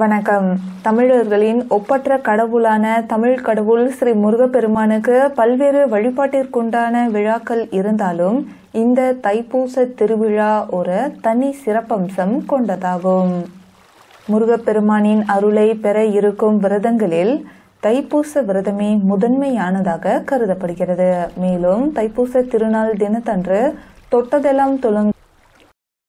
வணக்கம் தமிழர்களின் ஒப்பற்ற கடவுளான தமிழ் கடவுள் ஸ்ரீ முருகப்பெருமானுக்கு பல்வேறு வழிபாட்டிற்குண்டான விழாக்கள் இருந்தாலும் இந்த தைப்பூச திருவிழா ஒரு தனி சிறப்பம்சம் கொண்டதாகும் முருகப்பெருமானின் அருளை பெற இருக்கும் விரதங்களில் தைப்பூச விரதமே முதன்மையானதாக கருதப்படுகிறது மேலும் தைப்பூச திருநாள் தினத்தன்று தொட்டதெல்லாம் துளங்கு